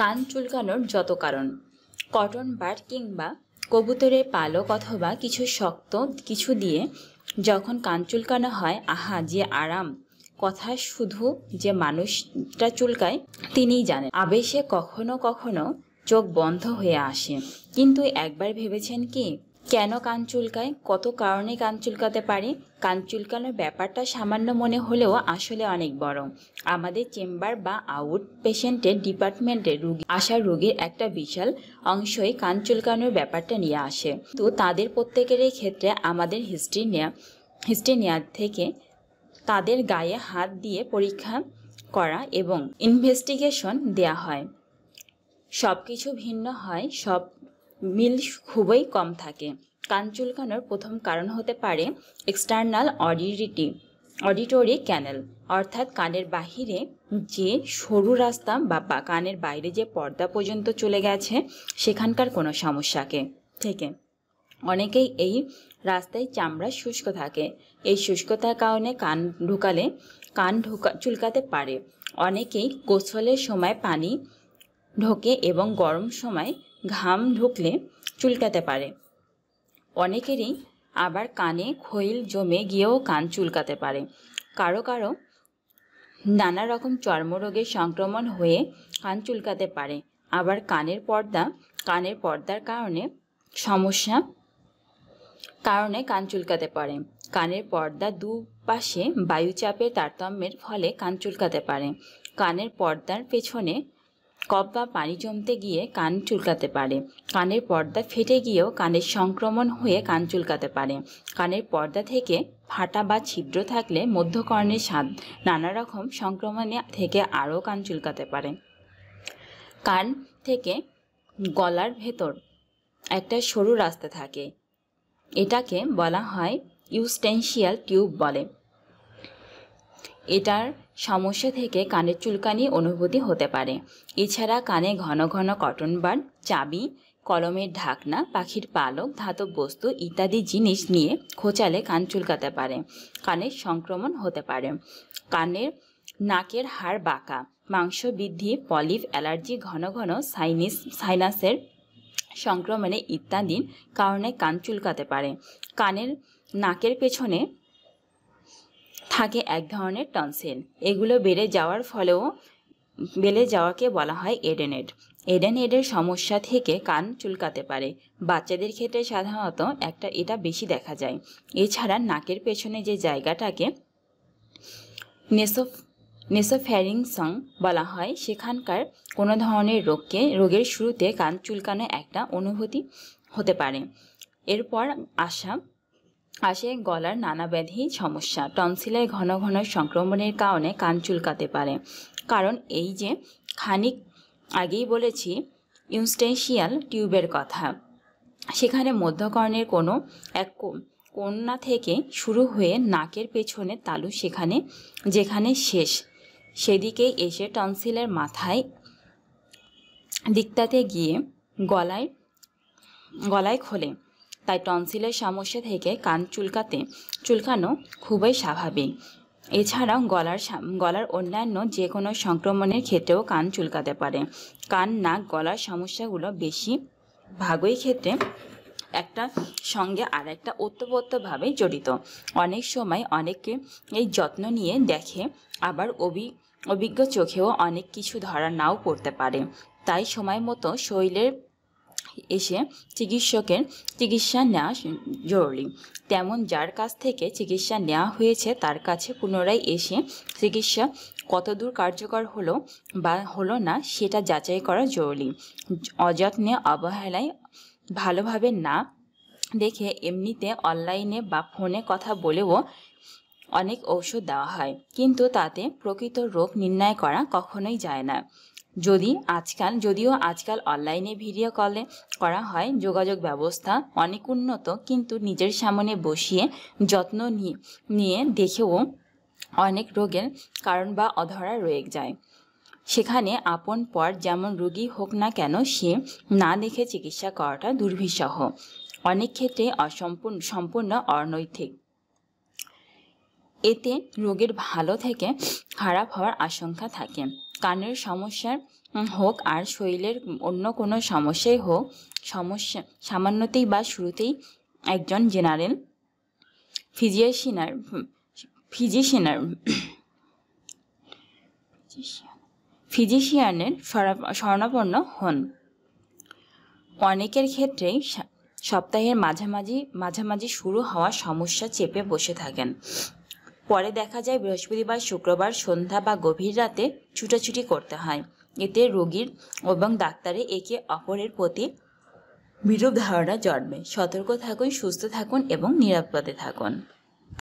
কান চুলকানোর যত কারণ কটন বাট কিংবা কবুতরের পালক অথবা কিছু শক্ত কিছু দিয়ে যখন কান চুলকানো হয় আহা যে আরাম কথা শুধু যে মানুষটা চুলকায় তিনিই জানেন আবেশে কখনো কখনো চোখ বন্ধ হয়ে আসে কিন্তু একবার ভেবেছেন কি কেন কান চুলকায় কত কারণে কান চুলকাতে পারে কান চুলকানোর ব্যাপারটা সামান্য মনে হলেও আসলে অনেক বড় আমাদের চেম্বার বা আউট পেশেন্টের ডিপার্টমেন্টে রুগী আসা রুগীর একটা বিশাল অংশই কান চুলকানোর ব্যাপারটা নিয়ে আসে তো তাদের প্রত্যেকেরই ক্ষেত্রে আমাদের হিস্ট্রি নেয়া হিস্ট্রি নেয়ার থেকে তাদের গায়ে হাত দিয়ে পরীক্ষা করা এবং ইনভেস্টিগেশন দেয়া হয় সব কিছু ভিন্ন হয় সব মিল খুবই কম থাকে কান চুলকানোর প্রথম কারণ হতে পারে এক্সটার্নাল অডিরিটি অডিটরি ক্যানেল অর্থাৎ কানের বাহিরে যে সরু রাস্তা বা কানের বাইরে যে পর্দা পর্যন্ত চলে গেছে সেখানকার কোনো সমস্যাকে থেকে অনেকেই এই রাস্তায় চামড়া শুষ্ক থাকে এই শুষ্কতার কারণে কান ঢুকালে কান ঢুকা চুলকাতে পারে অনেকেই গোসলের সময় পানি ঢোকে এবং গরম সময় ঘাম ঢুকলে চুলকাতে পারে অনেকেরই আবার কানে খৈল জমে গিয়েও কান চুলকাতে পারে কারো কারো নানা রকম চর্মরোগের সংক্রমণ হয়ে কান চুলকাতে পারে আবার কানের পর্দা কানের পর্দার কারণে সমস্যা কারণে কান চুলকাতে পারে কানের পর্দা দুপাশে বায়ুচাপের তারতম্যের ফলে কান চুলকাতে পারে কানের পর্দার পেছনে কপ বা পানি জমতে গিয়ে কান চুলকাতে পারে কানের পর্দা ফেটে গিয়েও কানের সংক্রমণ হয়ে কান চুলকাতে পারে কানের পর্দা থেকে ফাটা বা ছিদ্র থাকলে মধ্যকর্ণের স্বাদ নানা রকম সংক্রমণে থেকে আরও কান চুলকাতে পারে কান থেকে গলার ভেতর একটা সরু রাস্তা থাকে এটাকে বলা হয় ইউস্টেন্সিয়াল টিউব বলে এটার সমস্যা থেকে কানের চুলকানি অনুভূতি হতে পারে এছাড়া কানে ঘন ঘন কটন বার চাবি কলমের ঢাকনা পাখির পালক ধাতব বস্তু ইত্যাদি জিনিস নিয়ে খোঁচালে কান চুলকাতে পারে কানের সংক্রমণ হতে পারে কানের নাকের হাড় বাঁকা মাংস বৃদ্ধি পলিফ অ্যালার্জি ঘন ঘন সাইনিস সাইনাসের সংক্রমণে ইত্যাদির কারণে কান চুলকাতে পারে কানের নাকের পেছনে থাকে এক ধরনের টনসিল এগুলো বেড়ে যাওয়ার ফলেও বেড়ে যাওয়াকে বলা হয় এডেনেড এডেনেডের সমস্যা থেকে কান চুলকাতে পারে বাচ্চাদের ক্ষেত্রে সাধারণত একটা এটা বেশি দেখা যায় এছাড়া নাকের পেছনে যে জায়গাটাকে নেসোফ নেসোফ্যারিংসং বলা হয় সেখানকার কোনো ধরনের রোগকে রোগের শুরুতে কান চুলকানো একটা অনুভূতি হতে পারে এরপর আসা আসে গলার নানা ব্যাধি সমস্যা টনসিলে ঘন ঘন সংক্রমণের কারণে কান চুলকাতে পারে কারণ এই যে খানিক আগেই বলেছি ইউস্টেশিয়াল টিউবের কথা সেখানে মধ্যকর্ণের কোনো এক কন্যা থেকে শুরু হয়ে নাকের পেছনে তালু সেখানে যেখানে শেষ সেদিকে এসে টনসিলের মাথায় দিকটাতে গিয়ে গলায় গলায় খোলে তাই টনসিলের সমস্যা থেকে কান চুলকাতে চুলকানো খুবই স্বাভাবিক এছাড়াও গলার গলার অন্যান্য যে কোনো সংক্রমণের ক্ষেত্রেও কান চুলকাতে পারে কান নাক গলার সমস্যাগুলো বেশি ভাগই ক্ষেত্রে একটা সঙ্গে আর একটা ওতপ্রোতভাবে জড়িত অনেক সময় অনেকে এই যত্ন নিয়ে দেখে আবার অভি অভিজ্ঞ চোখেও অনেক কিছু ধরা নাও পড়তে পারে তাই সময় মতো শরীরের এসে চিকিৎসকের চিকিৎসা নেওয়া জরুরি তেমন যার কাছ থেকে চিকিৎসা নেওয়া হয়েছে তার কাছে পুনরায় এসে চিকিৎসা কতদূর কার্যকর হলো বা হলো না সেটা যাচাই করা জরুরি অযত্নে অবহেলায় ভালোভাবে না দেখে এমনিতে অনলাইনে বা ফোনে কথা বলেও অনেক ঔষধ দেওয়া হয় কিন্তু তাতে প্রকৃত রোগ নির্ণয় করা কখনোই যায় না যদি আজকাল যদিও আজকাল অনলাইনে ভিডিও কলে করা হয় যোগাযোগ ব্যবস্থা অনেক উন্নত কিন্তু নিজের সামনে বসিয়ে যত্ন নিয়ে দেখেও অনেক রোগের কারণ বা অধরা রয়ে যায় সেখানে আপন পর যেমন রোগী হোক না কেন সে না দেখে চিকিৎসা করাটা দুর্বিষহ অনেক ক্ষেত্রে অসম্পূর্ণ সম্পূর্ণ অনৈতিক এতে রোগের ভালো থেকে খারাপ হওয়ার আশঙ্কা থাকে কানের সমস্যার হোক আর শরীরের অন্য কোনো সমস্যাই হোক সমস্যা সামান্যতেই বা শুরুতেই একজন জেনারেল ফিজিশিয়ানার ফিজিশিয়ানার ফিজিশিয়ানের স্বর্ণাপন্ন হন অনেকের ক্ষেত্রেই সপ্তাহের মাঝামাঝি মাঝামাঝি শুরু হওয়া সমস্যা চেপে বসে থাকেন পরে দেখা যায় বৃহস্পতিবার শুক্রবার সন্ধ্যা বা গভীর রাতে ছুটাছুটি করতে হয় এতে রোগীর এবং ডাক্তারে একে অপরের প্রতি বিরূপ ধারণা জন্মে সতর্ক থাকুন সুস্থ থাকুন এবং নিরাপদে থাকুন